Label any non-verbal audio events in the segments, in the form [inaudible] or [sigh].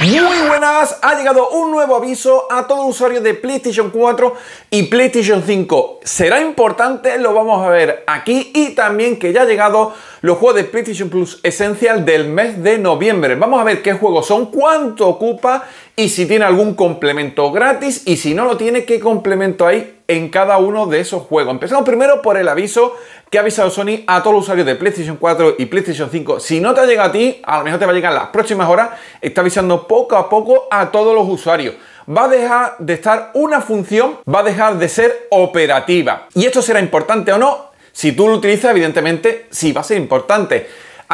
Muy buenas, ha llegado un nuevo aviso a todo usuario de PlayStation 4 y PlayStation 5. Será importante, lo vamos a ver aquí y también que ya ha llegado los juegos de PlayStation Plus Essential del mes de noviembre. Vamos a ver qué juegos son, cuánto ocupa y si tiene algún complemento gratis y si no lo tiene, qué complemento hay en cada uno de esos juegos. Empezamos primero por el aviso que ha avisado Sony a todos los usuarios de PlayStation 4 y PlayStation 5. Si no te ha llegado a ti, a lo mejor te va a llegar en las próximas horas. Está avisando poco a poco a todos los usuarios va a dejar de estar una función, va a dejar de ser operativa. Y esto será importante o no, si tú lo utilizas, evidentemente, sí va a ser importante.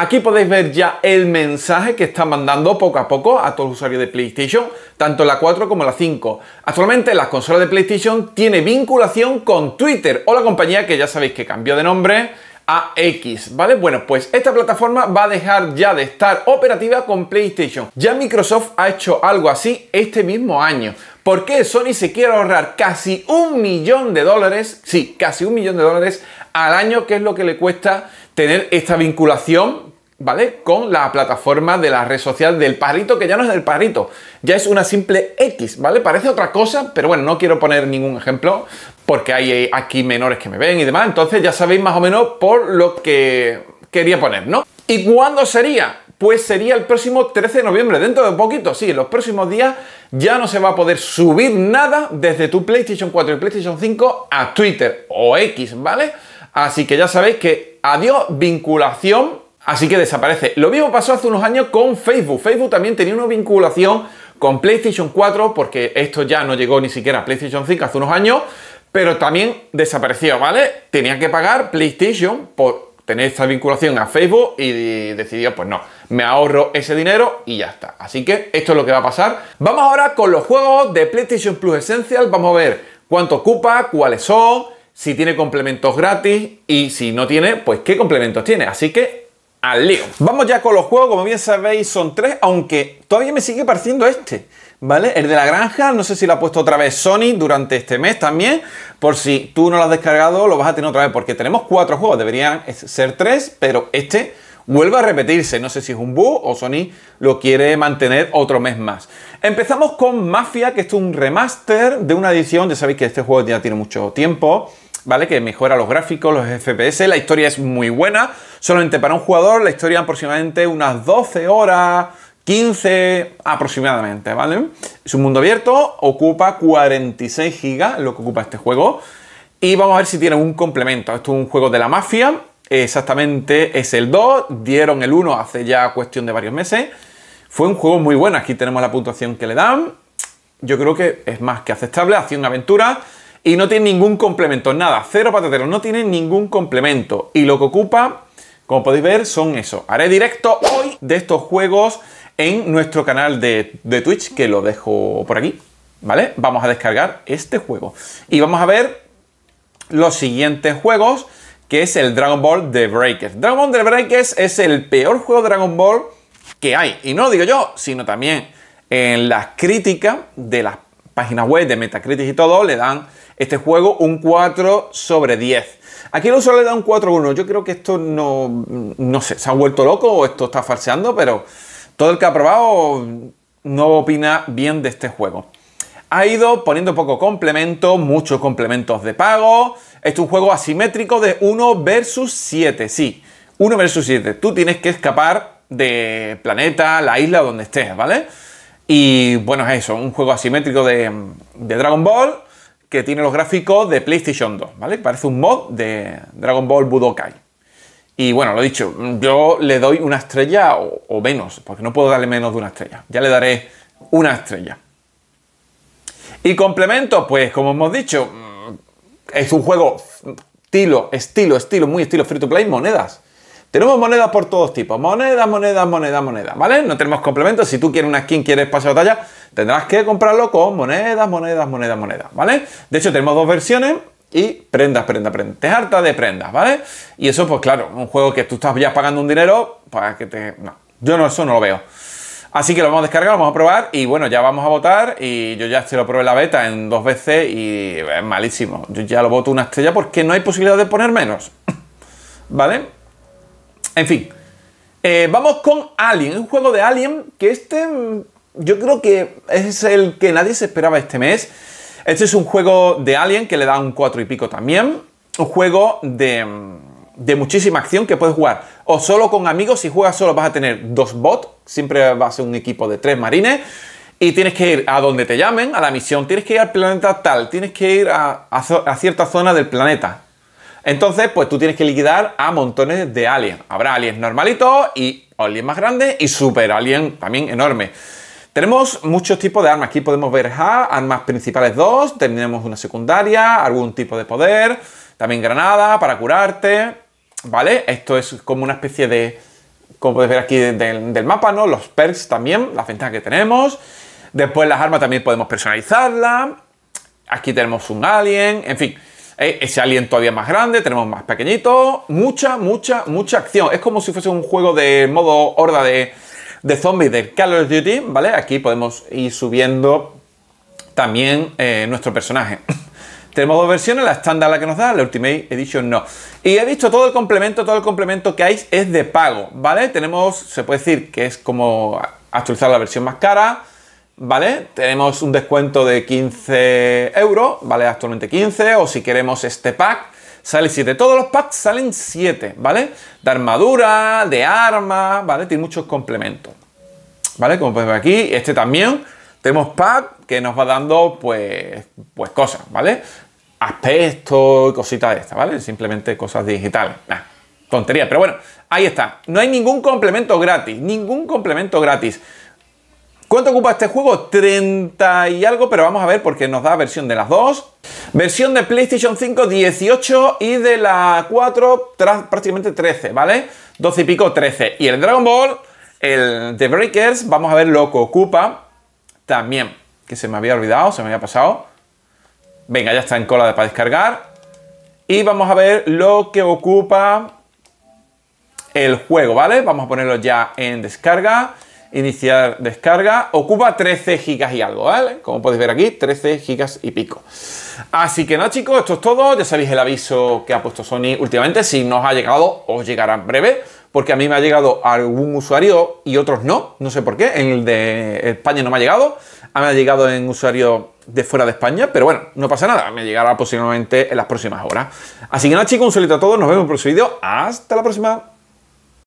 Aquí podéis ver ya el mensaje que está mandando poco a poco a todos los usuarios de PlayStation, tanto la 4 como la 5. Actualmente las consolas de PlayStation tiene vinculación con Twitter o la compañía que ya sabéis que cambió de nombre a X, ¿vale? Bueno, pues esta plataforma va a dejar ya de estar operativa con PlayStation. Ya Microsoft ha hecho algo así este mismo año. ¿Por qué Sony se quiere ahorrar casi un millón de dólares? Sí, casi un millón de dólares al año, que es lo que le cuesta tener esta vinculación ¿vale? Con la plataforma de la red social del parrito que ya no es del parrito. ya es una simple X, ¿vale? Parece otra cosa, pero bueno, no quiero poner ningún ejemplo porque hay eh, aquí menores que me ven y demás, entonces ya sabéis más o menos por lo que quería poner, ¿no? ¿Y cuándo sería? Pues sería el próximo 13 de noviembre, dentro de poquito, sí, en los próximos días ya no se va a poder subir nada desde tu PlayStation 4 y PlayStation 5 a Twitter o X, ¿vale? Así que ya sabéis que adiós vinculación Así que desaparece. Lo mismo pasó hace unos años con Facebook. Facebook también tenía una vinculación con PlayStation 4 porque esto ya no llegó ni siquiera a PlayStation 5 hace unos años, pero también desapareció, ¿vale? Tenía que pagar PlayStation por tener esta vinculación a Facebook y decidió, pues no, me ahorro ese dinero y ya está. Así que esto es lo que va a pasar. Vamos ahora con los juegos de PlayStation Plus Essential. Vamos a ver cuánto ocupa, cuáles son, si tiene complementos gratis y si no tiene, pues qué complementos tiene. Así que al lío. Vamos ya con los juegos, como bien sabéis son tres, aunque todavía me sigue pareciendo este, ¿vale? El de la granja, no sé si lo ha puesto otra vez Sony durante este mes también, por si tú no lo has descargado lo vas a tener otra vez, porque tenemos cuatro juegos, deberían ser tres, pero este vuelve a repetirse, no sé si es un bug o Sony lo quiere mantener otro mes más. Empezamos con Mafia, que es un remaster de una edición, ya sabéis que este juego ya tiene mucho tiempo, ¿vale? Que mejora los gráficos, los FPS, la historia es muy buena. Solamente para un jugador, la historia aproximadamente unas 12 horas, 15 aproximadamente, ¿vale? Es un mundo abierto, ocupa 46 gigas, lo que ocupa este juego. Y vamos a ver si tiene un complemento. Esto es un juego de la mafia, exactamente es el 2, dieron el 1 hace ya cuestión de varios meses. Fue un juego muy bueno, aquí tenemos la puntuación que le dan. Yo creo que es más que aceptable, una aventura y no tiene ningún complemento, nada, cero patatero, no tiene ningún complemento. Y lo que ocupa, como podéis ver, son eso. Haré directo hoy de estos juegos en nuestro canal de, Twitch, que lo dejo por aquí, ¿vale? Vamos a descargar este juego. Y vamos a ver los siguientes juegos, que es el Dragon Ball The Breakers. Dragon Ball The Breakers es el peor juego de Dragon Ball que hay. Y no lo digo yo, sino también en las críticas de las páginas web de Metacritic y todo, le dan este juego un 4 sobre 10. Aquí el usuario le da un 4-1. Yo creo que esto no. No sé, se ha vuelto loco o esto está falseando, pero todo el que ha probado no opina bien de este juego. Ha ido poniendo poco complemento, muchos complementos de pago. Este es un juego asimétrico de 1 versus 7. Sí, 1 versus 7. Tú tienes que escapar de planeta, la isla, donde estés, ¿vale? Y bueno, es eso, un juego asimétrico de, de Dragon Ball que tiene los gráficos de PlayStation 2, ¿vale? Parece un mod de Dragon Ball Budokai. Y bueno, lo dicho, yo le doy una estrella o, menos, porque no puedo darle menos de una estrella. Ya le daré una estrella. Y complemento, pues como hemos dicho, mm, es un juego estilo, estilo, estilo, muy estilo free to play, monedas. Tenemos monedas por todos tipos. Monedas, monedas, monedas, monedas. ¿Vale? No tenemos complementos. Si tú quieres una skin, quieres pasar de batalla, tendrás que comprarlo con monedas, monedas, monedas, monedas. ¿Vale? De hecho, tenemos dos versiones. Y prendas, prendas, prendas. Te harta de prendas, ¿vale? Y eso, pues claro, un juego que tú estás ya pagando un dinero para pues, que te... No, yo no, eso no lo veo. Así que lo vamos a descargar, lo vamos a probar y bueno, ya vamos a votar y yo ya se lo probé la beta en dos veces y es malísimo. Yo ya lo voto una estrella porque no hay posibilidad de poner menos. [coughs] ¿Vale? En fin, eh, vamos con Alien, un juego de Alien que este mm, yo creo que es el que nadie se esperaba este mes. Este es un juego de Alien que le da un 4 y pico también. Un juego mm, de, muchísima acción que puedes jugar o solo con amigos. Si juegas solo vas a tener dos bots, siempre va a ser un equipo de tres marines. Y tienes que ir a donde te llamen, a la misión, tienes que ir al planeta tal, tienes que ir a cierta zona del planeta. Entonces, pues tú tienes que liquidar a montones de aliens. Habrá aliens normalitos y aliens más grandes y super aliens también enormes. Tenemos muchos tipos de armas. Aquí podemos ver armas principales dos, tenemos una secundaria, algún tipo de poder, también granada para curarte, ¿vale? Esto es como una especie de, como puedes ver aquí del mapa, ¿no? Los perks también, las ventajas que tenemos. Después las armas también podemos personalizarlas. Aquí tenemos un alien, en fin eh, ese alien todavía más grande, tenemos más pequeñito, mucha, mucha, mucha acción. Es como si fuese un juego de modo horda de, de zombies de Call of Duty, ¿vale? Aquí podemos ir subiendo también eh, nuestro personaje. [laughs] Tenemos dos versiones, la estándar la que nos da, la Ultimate Edition no. Y he visto todo el complemento, todo el complemento que hay es de pago, ¿vale? Tenemos, se puede decir que es como actualizar la versión más cara, ¿vale? Tenemos un descuento de 15 euros, ¿vale? Actualmente 15, o si queremos este pack, sale 7. Todos los packs salen 7, ¿vale? De armadura, de armas, ¿vale? Tiene muchos complementos, ¿vale? Como pues ver aquí, este también. Tenemos pack que nos va dando, pues, pues cosas, ¿vale? Aspectos y cositas de estas, ¿vale? Simplemente cosas digitales. Nah, tontería, pero bueno, ahí está. No hay ningún complemento gratis, ningún complemento gratis. ¿Cuánto ocupa este juego? 30 y algo, pero vamos a ver porque nos da versión de las dos. Versión de PlayStation 5, 18 y de la 4, prácticamente 13, ¿vale? 12 y pico, 13. Y el Dragon Ball, el The Breakers, vamos a ver lo que ocupa también. Que se me había olvidado, se me había pasado. Venga, ya está en cola para descargar. Y vamos a ver lo que ocupa el juego, ¿vale? Vamos a ponerlo ya en descarga iniciar descarga. Ocupa 13 gigas y algo, ¿vale? Como podéis ver aquí, 13 gigas y pico. Así que no, chicos, esto es todo. Ya sabéis el aviso que ha puesto Sony últimamente. Si no ha llegado, os llegará en breve. Porque a mí me ha llegado algún usuario y otros no. No sé por qué. En el de España no me ha llegado. A mí me ha llegado en usuario de fuera de España. Pero bueno, no pasa nada. Me llegará posiblemente en las próximas horas. Así que nada, chicos, un saludo a todos. Nos vemos en el próximo vídeo. Hasta la próxima.